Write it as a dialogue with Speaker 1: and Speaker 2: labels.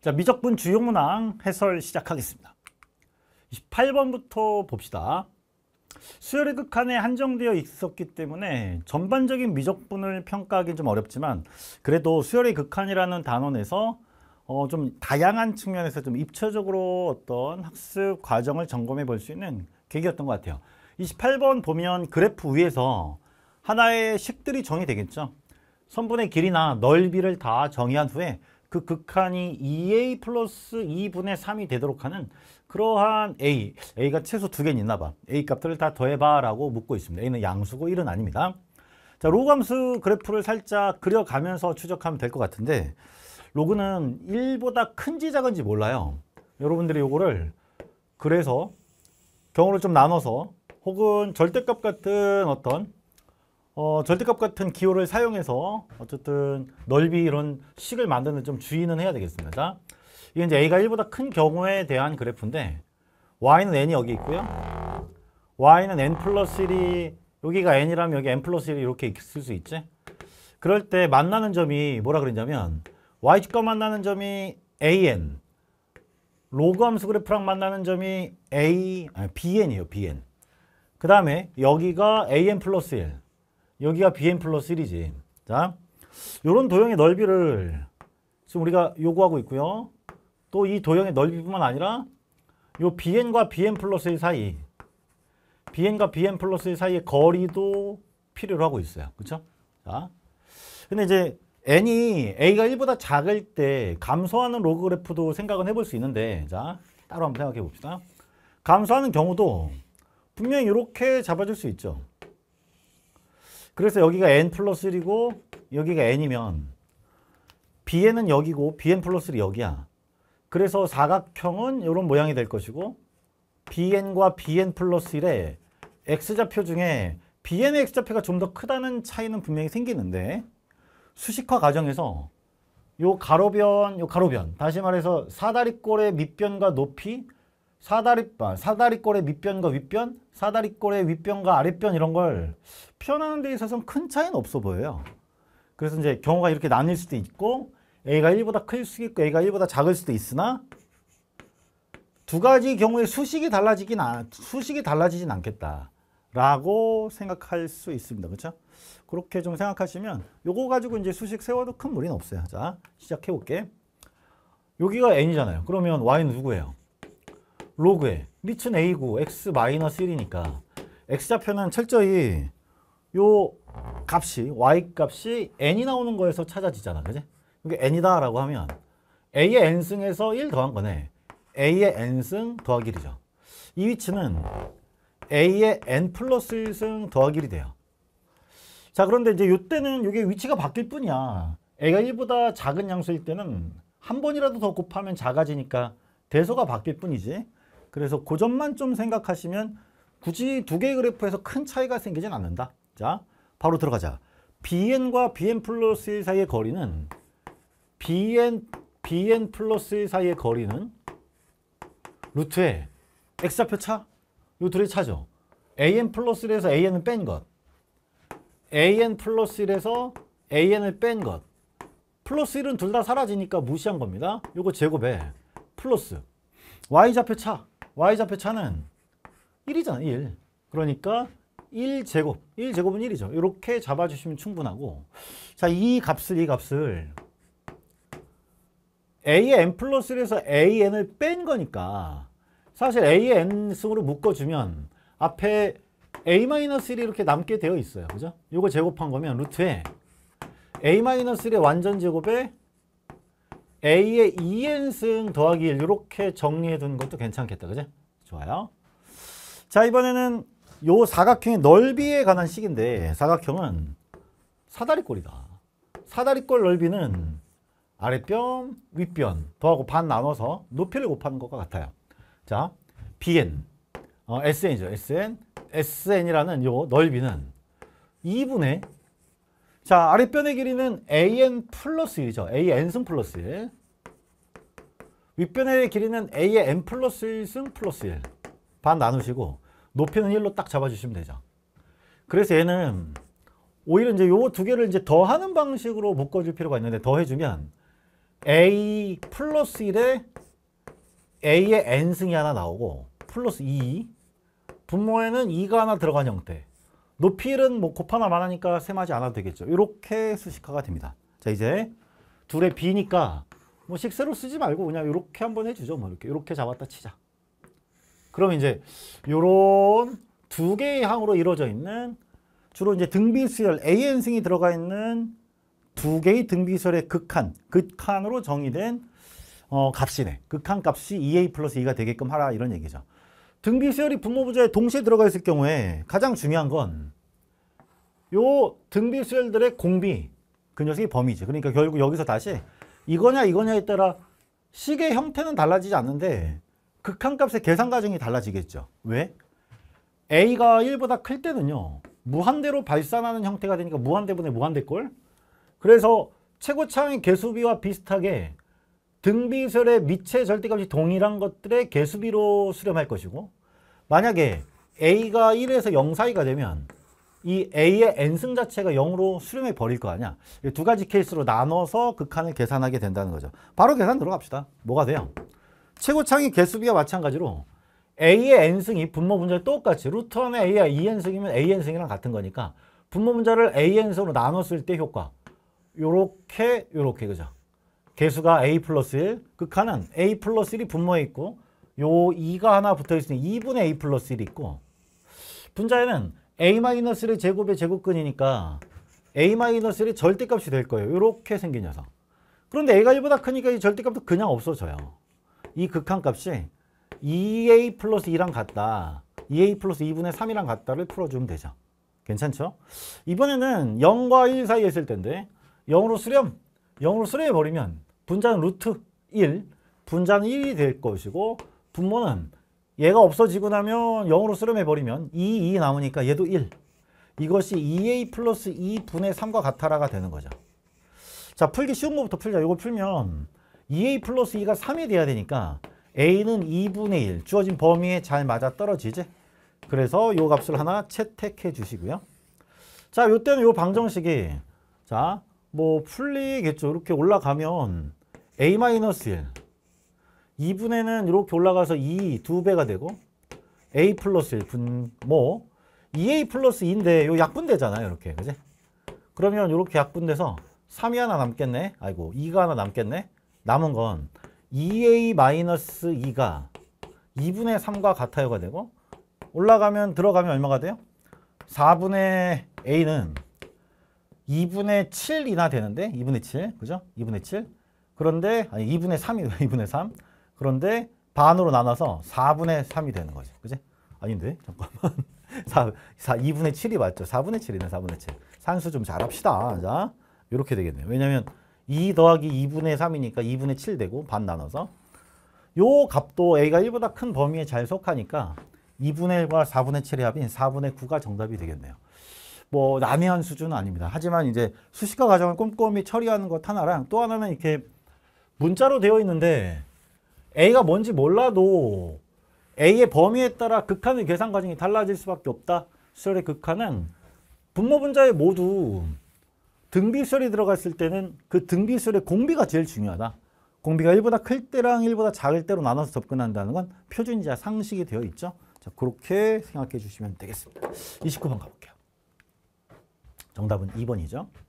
Speaker 1: 자, 미적분 주요문항 해설 시작하겠습니다. 28번부터 봅시다. 수열의 극한에 한정되어 있었기 때문에 전반적인 미적분을 평가하기 좀 어렵지만 그래도 수열의 극한이라는 단원에서 어, 좀 다양한 측면에서 좀 입체적으로 어떤 학습 과정을 점검해 볼 수 있는 계기였던 것 같아요. 28번 보면 그래프 위에서 하나의 식들이 정의되겠죠. 선분의 길이나 넓이를 다 정의한 후에 그 극한이 2a 플러스 2분의 3이 되도록 하는 그러한 a, a가 최소 두 개는 있나 봐. a 값들을 다 더해봐 라고 묻고 있습니다. a는 양수고 1은 아닙니다. 자, 로감수 그래프를 살짝 그려가면서 추적하면 될 것 같은데 로그는 1보다 큰지 작은지 몰라요. 여러분들이 이거를 그래서 경우를 좀 나눠서 혹은 절대값 같은 어떤 어, 절대값 같은 기호를 사용해서 어쨌든 넓이 이런 식을 만드는 좀 주의는 해야 되겠습니다. 이게 이제 a가 1보다 큰 경우에 대한 그래프인데 y는 n이 여기 있고요. y는 n 플러스 1이 여기가 n이라면 여기 n 플러스 1이 이렇게 있을 수 있지. 그럴 때 만나는 점이 뭐라 그러냐면 y축과 만나는 점이 an 로그 함수 그래프랑 만나는 점이 a 아니, bn이에요. bn 그 다음에 여기가 an 플러스 1 여기가 bn 플러스 1이지. 자, 요런 도형의 넓이를 지금 우리가 요구하고 있고요. 또 이 도형의 넓이뿐만 아니라 요 bn과 bn 플러스 1 사이 bn과 bn 플러스 1 사이의 거리도 필요로 하고 있어요. 그쵸 자, 근데 이제 n이 a가 1보다 작을 때 감소하는 로그 그래프도 생각은 해볼 수 있는데 자, 따로 한번 생각해 봅시다. 감소하는 경우도 분명히 이렇게 잡아줄 수 있죠. 그래서 여기가 n 플러스 1이고 여기가 n이면 bn은 여기고 bn 플러스 1이 여기야. 그래서 사각형은 이런 모양이 될 것이고 bn과 bn 플러스 1의 x좌표 중에 bn의 x좌표가 좀 더 크다는 차이는 분명히 생기는데 수식화 과정에서 요 가로변, 요 가로변 다시 말해서 사다리꼴의 밑변과 높이 사다리발, 사다리꼴의 밑변과 윗변, 사다리꼴의 윗변과 아랫변 이런 걸 표현하는 데 있어서는 큰 차이는 없어 보여요. 그래서 이제 경우가 이렇게 나뉠 수도 있고 A가 1보다 클 수도 있고 A가 1보다 작을 수도 있으나 두 가지 경우에 수식이 달라지긴 수식이 달라지진 않겠다. 라고 생각할 수 있습니다. 그렇죠? 그렇게 좀 생각하시면 요거 가지고 이제 수식 세워도 큰 무리는 없어요. 자, 시작해 볼게. 여기가 n이잖아요. 그러면 y는 누구예요? 로그에 밑은 a고 x 마이너스 1이니까 x좌표는 철저히 요 값이 y값이 n이 나오는 거에서 찾아지잖아. 그지? 그게 n이다 라고 하면 a의 n승에서 1 더한 거네. a의 n승 더하기 1이죠. 이 위치는 a의 n 플러스 1승 더하기 1이 돼요. 자 그런데 이제 요때는 이게 위치가 바뀔 뿐이야. a가 1보다 작은 양수일 때는 한 번이라도 더 곱하면 작아지니까 대소가 바뀔 뿐이지. 그래서 그 점만 좀 생각하시면 굳이 두 개의 그래프에서 큰 차이가 생기진 않는다. 자, 바로 들어가자. bn과 bn 플러스 사이의 거리는 bn, bn 플러스 사이의 거리는 루트에 x좌표 차, 요 둘의 차죠. an 플러스 1에서 an을 뺀 것, an 플러스 1에서 an을 뺀 것, 플러스 1은 둘 다 사라지니까 무시한 겁니다. 요거 제곱에 플러스 y좌표 차, y좌표 차는 1이잖아, 1. 그러니까 1제곱, 1제곱은 1이죠. 이렇게 잡아주시면 충분하고 자, 이 값을, 이 값을 a의 n 플러스 1에서 a n을 뺀 거니까 사실 a n 승으로 묶어주면 앞에 a-1이 이렇게 남게 되어 있어요. 그죠? 이거 제곱한 거면 루트에 a-1의 완전 제곱에 A의 2n승 더하기 1 이렇게 정리해 둔 것도 괜찮겠다. 그죠? 좋아요. 자 이번에는 요 사각형의 넓이에 관한 식인데 사각형은 사다리꼴이다. 사다리꼴 넓이는 아랫변, 윗변 더하고 반 나눠서 높이를 곱하는 것과 같아요. 자, bn, 어, sn이죠. sn, sn이라는 요 넓이는 2분의 자, 아랫변의 길이는 AN 플러스 1이죠. AN승 플러스 1. 윗변의 길이는 A의 N 플러스 1 승 플러스 1. 반 나누시고 높이는 1로 딱 잡아주시면 되죠. 그래서 얘는 오히려 이제 요 두 개를 이제 더하는 방식으로 묶어줄 필요가 있는데 더해주면 A 플러스 1에 A의 N승이 하나 나오고 플러스 2 분모에는 2가 하나 들어간 형태 높이는 뭐곱하나많으니까 셈하지 않아도 되겠죠. 이렇게 수식화가 됩니다. 자 이제 둘의 b니까 뭐 식세로 쓰지 말고 그냥 이렇게 한번 해주죠. 뭐 이렇게 이렇게 잡았다 치자. 그럼 이제 이런 두 개의 항으로 이루어져 있는 주로 이제 등비수열 AN승이 들어가 있는 두 개의 등비수열의 극한, 극한으로 정의된 어, 값이네. 극한 값이 2a 플러스 2가 되게끔 하라 이런 얘기죠. 등비 수열이 분모부자에 동시에 들어가 있을 경우에 가장 중요한 건 요 등비 수열들의 공비 그 녀석이 범위지. 그러니까 결국 여기서 다시 이거냐 이거냐에 따라 식의 형태는 달라지지 않는데 극한값의 계산 과정이 달라지겠죠. 왜? A가 1보다 클 때는요. 무한대로 발산하는 형태가 되니까 무한대분의 무한대꼴. 그래서 최고차항의 개수비와 비슷하게 등비설의 밑의 절대값이 동일한 것들의 개수비로 수렴할 것이고 만약에 a가 1에서 0 사이가 되면 이 a의 n승 자체가 0으로 수렴해 버릴 거 아니야. 두 가지 케이스로 나눠서 극한을 그 계산하게 된다는 거죠. 바로 계산 들어갑시다. 뭐가 돼요? 최고창의 개수비와 마찬가지로 a의 n승이 분모 분자를 똑같이 루트 안에 a가 2n승이면 e an승이랑 같은 거니까 분모 분자를 an승으로 나눴을 때 효과 요렇게 요렇게 그죠? 개수가 a 플러스 1, 극한은 그 a 플러스 1이 분모에 있고 요 2가 하나 붙어있으니 2분의 a 플러스 1이 있고 분자에는 a 마이너스 1의 제곱의 제곱근이니까 a 마이너스 1이 절대값이 될 거예요. 이렇게 생긴 녀석. 그런데 a가 1보다 크니까 이 절대값도 그냥 없어져요. 이 극한값이 2a 플러스 2랑 같다. 2a 플러스 2분의 3이랑 같다를 풀어주면 되죠. 괜찮죠? 이번에는 0과 1 사이에 있을 텐데 0으로 수렴, 0으로 수렴해버리면 분자는 루트 1, 분자는 1이 될 것이고 분모는 얘가 없어지고 나면 0으로 쓰름해버리면 2, 2 남으니까 얘도 1. 이것이 2a 플러스 2분의 3과 같아라가 되는 거죠. 자, 풀기 쉬운 것부터 풀자. 이거 풀면 2a 플러스 2가 3이 돼야 되니까 a는 2분의 1. 주어진 범위에 잘 맞아떨어지지? 그래서 요 값을 하나 채택해 주시고요. 자, 요때는 요 방정식이 자, 뭐 풀리겠죠. 이렇게 올라가면 a-1 2분에는 이렇게 올라가서 2, e 2배가 되고 a 플러스 1분뭐 2a e 플러스 2인데 요 약분되잖아요 이렇게 그지? 그러면 이렇게 약분돼서 3이 하나 남겠네 아이고 2가 하나 남겠네 남은 건 2a 2가 2분의 3과 같아요가 되고 올라가면 들어가면 얼마가 돼요? 4분의 a는 2분의 7이나 되는데 2분의 7 그죠? 2분의 7 그런데 아니 2분의 3이 2분의 3. 그런데 반으로 나눠서 4분의 3이 되는 거지. 그지? 아닌데? 잠깐만. 4, 4, 2분의 7이 맞죠? 4분의 7이네, 4분의 7. 산수 좀 잘합시다. 자, 이렇게 되겠네요. 왜냐면 2 더하기 2분의 3이니까 2분의 7 되고 반 나눠서 요 값도 a가 1보다 큰 범위에 잘 속하니까 2분의 1과 4분의 7의 합인 4분의 9가 정답이 되겠네요. 뭐 난해한 수준은 아닙니다. 하지만 이제 수식과 과정을 꼼꼼히 처리하는 것 하나랑 또 하나는 이렇게 문자로 되어 있는데 A가 뭔지 몰라도 A의 범위에 따라 극한의 계산 과정이 달라질 수밖에 없다. 수열의 극한은 분모 분자에 모두 등비수열이 들어갔을 때는 그 등비수열의 공비가 제일 중요하다. 공비가 1보다 클 때랑 1보다 작을 때로 나눠서 접근한다는 건표준자 상식이 되어 있죠. 자, 그렇게 생각해 주시면 되겠습니다. 29번 가볼게요. 정답은 2번이죠.